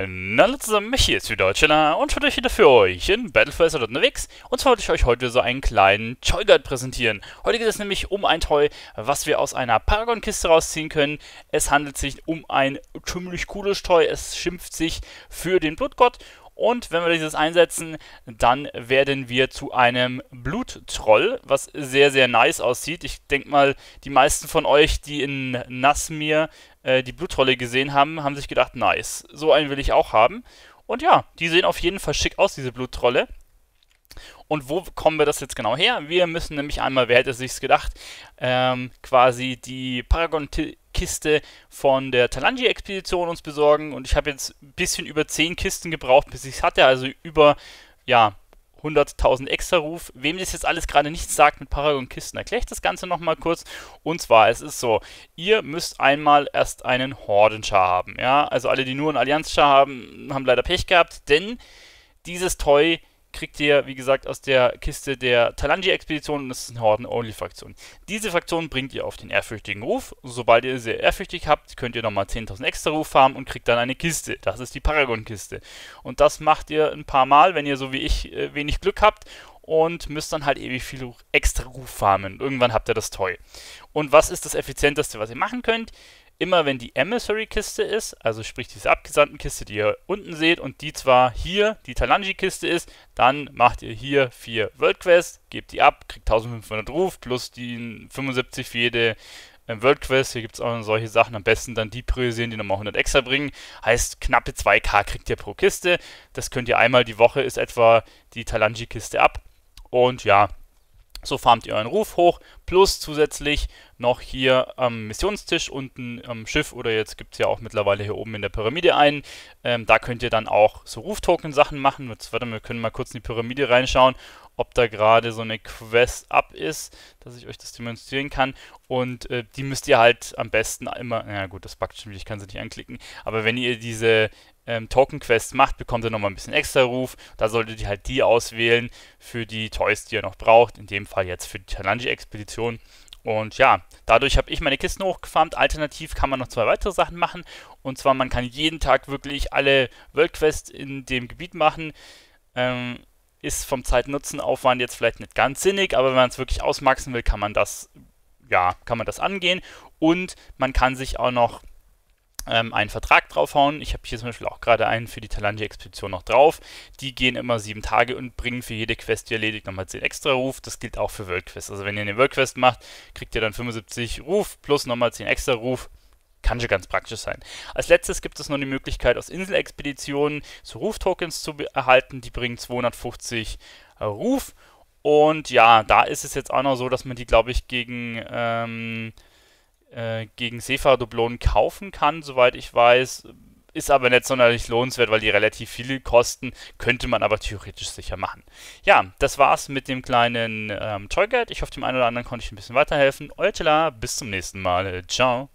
Ähm, na Hallo zusammen, hier ist wieder Deutschella und heute wieder für euch in Battlefield unterwegs. Und zwar wollte ich euch heute so einen kleinen Toy Guide präsentieren. Heute geht es nämlich um ein Toy, was wir aus einer Paragon-Kiste rausziehen können. Es handelt sich um ein ziemlich cooles Toy, es schimpft sich für den Blutgott und wenn wir dieses einsetzen, dann werden wir zu einem Bluttroll, was sehr, sehr nice aussieht. Ich denke mal, die meisten von euch, die in Nasmir äh, die Bluttrolle gesehen haben, haben sich gedacht, nice, so einen will ich auch haben. Und ja, die sehen auf jeden Fall schick aus, diese Bluttrolle. Und wo kommen wir das jetzt genau her? Wir müssen nämlich einmal, wer hätte es sich gedacht, ähm, quasi die Paragon Kiste von der Talanji-Expedition uns besorgen und ich habe jetzt ein bisschen über 10 Kisten gebraucht, bis ich es hatte, also über, ja, 100.000 extra Ruf. Wem das jetzt alles gerade nichts sagt mit Paragon Kisten, erkläre ich das Ganze nochmal kurz. Und zwar, es ist so, ihr müsst einmal erst einen Hordenschar haben. Ja, also alle, die nur einen Allianzschar haben, haben leider Pech gehabt, denn dieses Toy kriegt ihr, wie gesagt, aus der Kiste der Talanji-Expedition und das ist eine Horden-Only-Fraktion. Diese Fraktion bringt ihr auf den ehrfürchtigen Ruf. Sobald ihr sie ehrfürchtig habt, könnt ihr nochmal 10.000 extra Ruf haben und kriegt dann eine Kiste. Das ist die Paragon-Kiste. Und das macht ihr ein paar Mal, wenn ihr so wie ich äh, wenig Glück habt und müsst dann halt ewig viel extra Ruf farmen. Irgendwann habt ihr das toll. Und was ist das Effizienteste, was ihr machen könnt? immer wenn die Emissary-Kiste ist, also sprich diese abgesandten Kiste, die ihr unten seht, und die zwar hier die Talanji-Kiste ist, dann macht ihr hier vier World Quests, gebt die ab, kriegt 1500 Ruf plus die 75 für jede äh, World Quest. Hier gibt es auch solche Sachen, am besten dann die priorisieren, die nochmal 100 extra bringen. Heißt, knappe 2k kriegt ihr pro Kiste. Das könnt ihr einmal die Woche, ist etwa die Talanji-Kiste ab. Und ja, so farmt ihr euren Ruf hoch, plus zusätzlich noch hier am Missionstisch unten am Schiff oder jetzt gibt es ja auch mittlerweile hier oben in der Pyramide einen. Ähm, da könnt ihr dann auch so Ruftoken-Sachen machen. Jetzt, warte, wir können mal kurz in die Pyramide reinschauen, ob da gerade so eine Quest ab ist, dass ich euch das demonstrieren kann. Und äh, die müsst ihr halt am besten immer, na gut, das backt schon, ich kann sie nicht anklicken, aber wenn ihr diese ähm, Token-Quest macht, bekommt ihr nochmal ein bisschen extra Ruf. Da solltet ihr halt die auswählen für die Toys, die ihr noch braucht. In dem Fall jetzt für die Talanji-Expedition Aktion. Und ja, dadurch habe ich meine Kisten hochgefarmt. Alternativ kann man noch zwei weitere Sachen machen. Und zwar, man kann jeden Tag wirklich alle World Quests in dem Gebiet machen. Ähm, ist vom Zeit-Nutzen-Aufwand jetzt vielleicht nicht ganz sinnig, aber wenn man es wirklich ausmaxen will, kann man das, ja, kann man das angehen. Und man kann sich auch noch ähm, einen Vertrag draufhauen. Ich habe hier zum Beispiel auch gerade einen für die Talanji-Expedition noch drauf. Die gehen immer sieben Tage und bringen für jede Quest, die erledigt, nochmal 10 extra Ruf. Das gilt auch für World Quest. Also wenn ihr eine World Quest macht, kriegt ihr dann 75 Ruf plus nochmal 10 extra Ruf. Kann schon ganz praktisch sein. Als letztes gibt es noch die Möglichkeit, aus Inselexpeditionen so Ruf-Tokens zu erhalten. Die bringen 250 Ruf. Und ja, da ist es jetzt auch noch so, dass man die, glaube ich, gegen... Ähm, äh, gegen Sefa-Dublonen kaufen kann, soweit ich weiß. Ist aber nicht sonderlich lohnenswert, weil die relativ viele kosten. Könnte man aber theoretisch sicher machen. Ja, das war's mit dem kleinen ähm, Toy Guide. Ich hoffe, dem einen oder anderen konnte ich ein bisschen weiterhelfen. Euer Tela, bis zum nächsten Mal. Ciao.